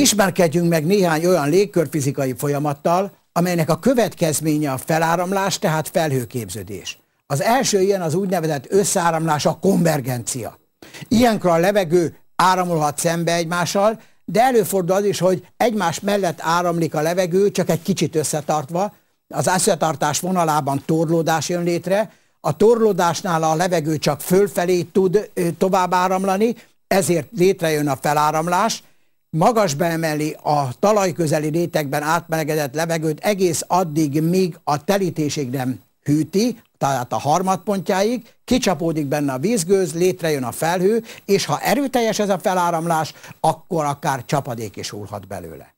Ismerkedjünk meg néhány olyan légkörfizikai folyamattal, amelynek a következménye a feláramlás, tehát felhőképződés. Az első ilyen az úgynevezett összeáramlás, a konvergencia. Ilyenkor a levegő áramolhat szembe egymással, de előfordul az is, hogy egymás mellett áramlik a levegő, csak egy kicsit összetartva, az összetartás vonalában torlódás jön létre, a torlódásnál a levegő csak fölfelé tud tovább áramlani, ezért létrejön a feláramlás, magasba emeli a talajközeli rétegben átmelegedett levegőt egész addig, míg a telítésig nem hűti, tehát a harmadpontjáig, kicsapódik benne a vízgőz, létrejön a felhő, és ha erőteljes ez a feláramlás, akkor akár csapadék is hullhat belőle.